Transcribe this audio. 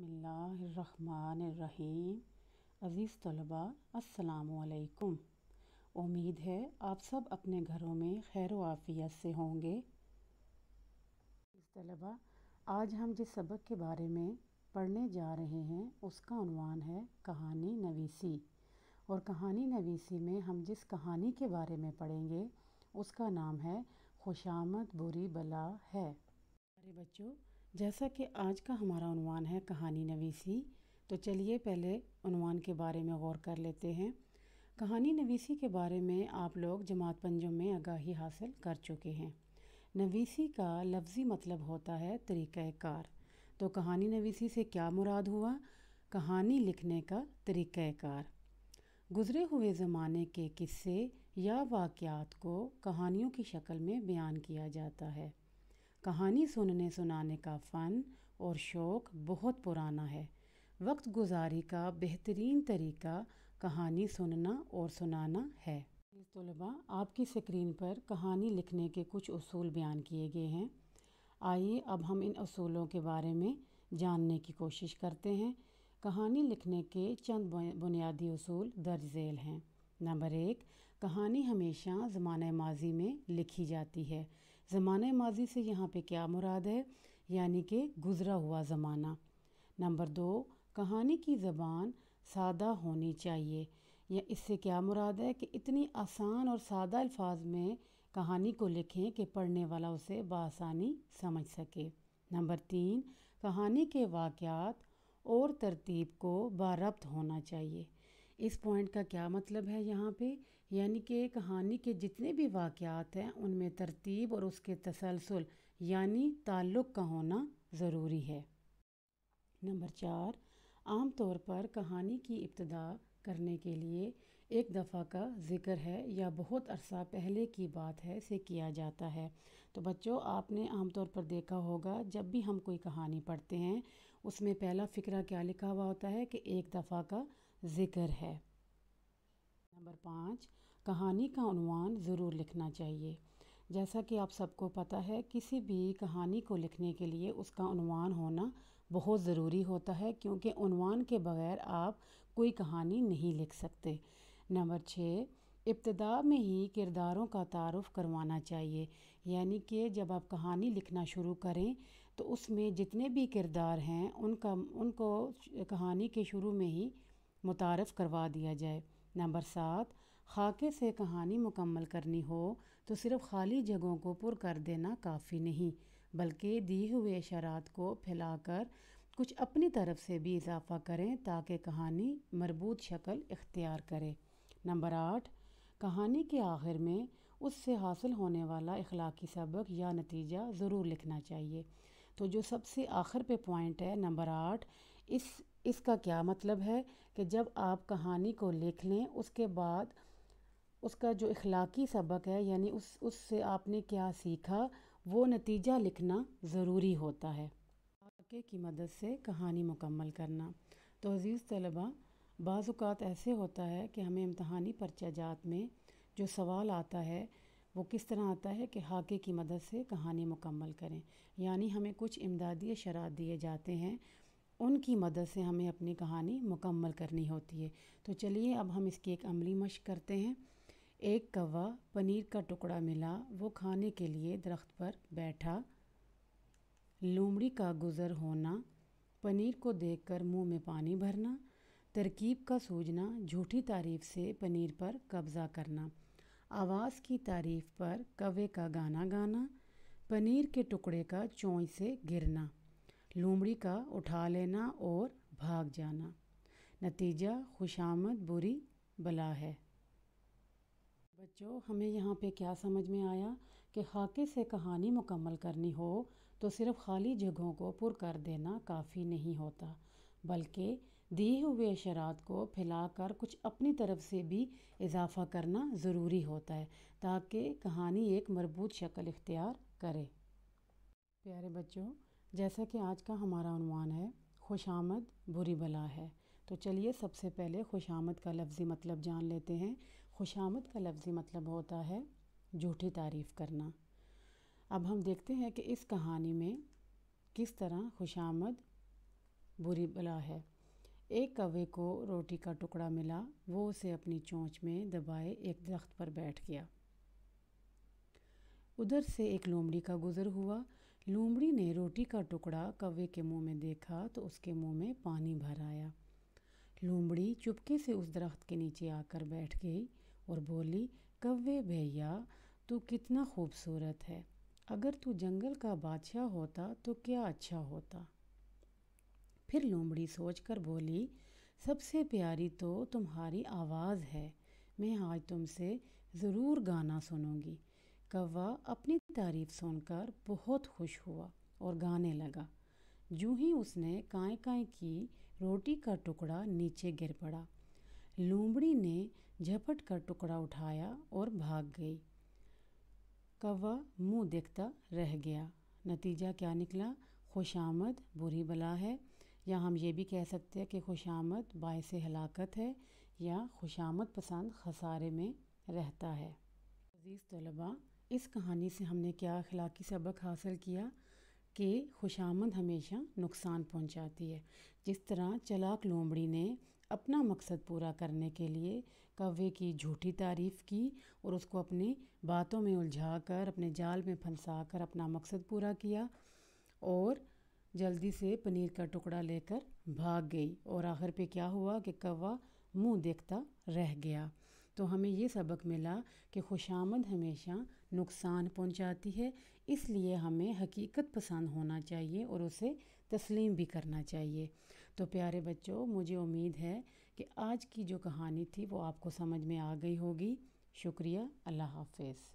बसमिल्लाम अज़ीज़ तलबा असलकुम उम्मीद है आप सब अपने घरों में खैर आफ़ियत से होंगे तलबा आज हम जिस सबक के बारे में पढ़ने जा रहे हैं उसका उनवान है कहानी नवीसी और कहानी नवीसी में हम जिस कहानी के बारे में पढ़ेंगे उसका नाम है खुशामद बुरी बला है अरे बच्चों जैसा कि आज का हमारा अनुमान है कहानी नवीसी तो चलिए पहले अनुमान के बारे में गौर कर लेते हैं कहानी नवीसी के बारे में आप लोग जमात पंजों में आगाही हासिल कर चुके हैं नवीसी का लफ्ज़ी मतलब होता है तरीक़ाकार तो कहानी नवीसी से क्या मुराद हुआ कहानी लिखने का तरीक़ाकार गुज़रे हुए ज़माने के किस्से या वाक़ात को कहानियों की शक्ल में बयान किया जाता है कहानी सुनने सुनाने का फ़न और शौक़ बहुत पुराना है वक्त गुजारी का बेहतरीन तरीका कहानी सुनना और सुनाना है तलबा आपकी स्क्रीन पर कहानी लिखने के कुछ असूल बयान किए गए हैं आइए अब हम इन असूलों के बारे में जानने की कोशिश करते हैं कहानी लिखने के चंद बुनियादी असूल दर्ज झेल हैं नंबर एक कहानी हमेशा ज़माने माजी में लिखी जाती है ज़माने माजी से यहाँ पे क्या मुराद है यानी कि गुज़रा हुआ ज़माना नंबर दो कहानी की ज़बान सादा होनी चाहिए या इससे क्या मुराद है कि इतनी आसान और सादा अल्फाज में कहानी को लिखें कि पढ़ने वाला उसे बसानी समझ सके नंबर तीन कहानी के वाक़ात और तरतीब को बारब्त होना चाहिए इस पॉइंट का क्या मतलब है यहाँ पे यानी कि कहानी के जितने भी वाक़ात हैं उनमें तरतीब और उसके तसलसल यानी ताल्लुक़ का होना ज़रूरी है नंबर चार आम तौर पर कहानी की इब्तदा करने के लिए एक दफ़ा का जिक्र है या बहुत अरसा पहले की बात है से किया जाता है तो बच्चों आपने आमतौर पर देखा होगा जब भी हम कोई कहानी पढ़ते हैं उसमें पहला फ़िक्रा क्या लिखा हुआ होता है कि एक दफ़ा का ज़िक्र है नंबर पाँच कहानी का अनुमान ज़रूर लिखना चाहिए जैसा कि आप सबको पता है किसी भी कहानी को लिखने के लिए उसका अनुमान होना बहुत ज़रूरी होता है क्योंकि उनवान के बगैर आप कोई कहानी नहीं लिख सकते नंबर छः इब्तदा में ही किरदारों का तारफ़ करवाना चाहिए यानी कि जब आप कहानी लिखना शुरू करें तो उसमें जितने भी किरदार हैं उनका उनको कहानी के शुरू में ही मुतारफ़ करवा दिया जाए नंबर सात खाके से कहानी मुकम्मल करनी हो तो सिर्फ खाली जगहों को पुर कर देना काफ़ी नहीं बल्कि दिए हुए इशारात को फैलाकर कुछ अपनी तरफ से भी इजाफा करें ताकि कहानी मरबूत शक्ल इख्तियार करे नंबर आठ कहानी के आखिर में उससे हासिल होने वाला इखलाकी सबक या नतीजा ज़रूर लिखना चाहिए तो जो सबसे आखिर पे पॉइंट है नंबर आठ इस इसका क्या मतलब है कि जब आप कहानी को लिख लें उसके बाद उसका जो इखलाकी सबक है यानी उस उससे आपने क्या सीखा वो नतीजा लिखना ज़रूरी होता है वाक़े की मदद से कहानी मुकम्मल करना तो अज़ीज़ तलबा बाज़ात ऐसे होता है कि हमें इम्तहानी परचाजात में जो सवाल आता है वो किस तरह आता है कि हाके की मदद से कहानी मुकम्मल करें यानी हमें कुछ इमदादी शरात दिए जाते हैं उनकी मदद से हमें अपनी कहानी मुकम्मल करनी होती है तो चलिए अब हम इसकी एक अमली मश्क करते हैं एक कौवा पनीर का टुकड़ा मिला वो खाने के लिए दरख्त पर बैठा लोमड़ी का गुज़र होना पनीर को देखकर मुंह में पानी भरना तरकीब का सूझना झूठी तारीफ से पनीर पर कब्ज़ा करना आवाज़ की तारीफ पर कवे का गाना गाना पनीर के टुकड़े का चोंच से गिरना लोमड़ी का उठा लेना और भाग जाना नतीजा खुशामद बुरी बला है बच्चों हमें यहाँ पे क्या समझ में आया कि खाके से कहानी मुकम्मल करनी हो तो सिर्फ खाली जगहों को पुर कर देना काफ़ी नहीं होता बल्कि दिए हुए अशरात को फैलाकर कुछ अपनी तरफ से भी इजाफा करना ज़रूरी होता है ताकि कहानी एक मरबूत शक्ल इख्तियार करे प्यारे बच्चों जैसा कि आज का हमारा अनुमान है खुश आमद बुरी बला है तो चलिए सबसे पहले खुशामद का लफ्ज़ी मतलब जान लेते हैं खुशामद का लफ्ज़ी मतलब होता है झूठी तारीफ़ करना अब हम देखते हैं कि इस कहानी में किस तरह खुश आमद बुरी बला है एक कवे को रोटी का टुकड़ा मिला वो उसे अपनी चोंच में दबाए एक दरख्त पर बैठ गया उधर से एक लोमड़ी का गुज़र हुआ लूमड़ी ने रोटी का टुकड़ा कौवे के मुंह में देखा तो उसके मुंह में पानी भर आया लूमड़ी चुपके से उस दरख्त के नीचे आकर बैठ गई और बोली कव्वे भैया तू कितना खूबसूरत है अगर तू जंगल का बादशाह होता तो क्या अच्छा होता फिर लोमड़ी सोचकर बोली सबसे प्यारी तो तुम्हारी आवाज़ है मैं आज तुमसे ज़रूर गाना सुनूंगी कौवा अपनी तारीफ सुनकर बहुत खुश हुआ और गाने लगा जूं ही उसने काय काय की रोटी का टुकड़ा नीचे गिर पड़ा लूमड़ी ने झपट कर टुकड़ा उठाया और भाग गई कौवा मुंह देखता रह गया नतीजा क्या निकला खुश आमद बुरी बला है या हम ये भी कह सकते हैं कि खुश आमद बायस हलाकत है या खुशामद पसंद खसारे में रहता है अज़ीज़ तलबा इस कहानी से हमने क्या अखलाकी सबक हासिल किया कि खुशामद हमेशा नुकसान पहुंचाती है जिस तरह चलाक लोमड़ी ने अपना मकसद पूरा करने के लिए कव्वे की झूठी तारीफ़ की और उसको अपनी बातों में उलझा कर अपने जाल में फंसा कर अपना मकसद पूरा किया और जल्दी से पनीर का टुकड़ा लेकर भाग गई और आखिर पे क्या हुआ कि कौवा मुंह देखता रह गया तो हमें ये सबक मिला कि खुशामद हमेशा नुकसान पहुंचाती है इसलिए हमें हकीकत पसंद होना चाहिए और उसे तस्लीम भी करना चाहिए तो प्यारे बच्चों मुझे उम्मीद है कि आज की जो कहानी थी वो आपको समझ में आ गई होगी शुक्रिया अल्लाह हाफिज़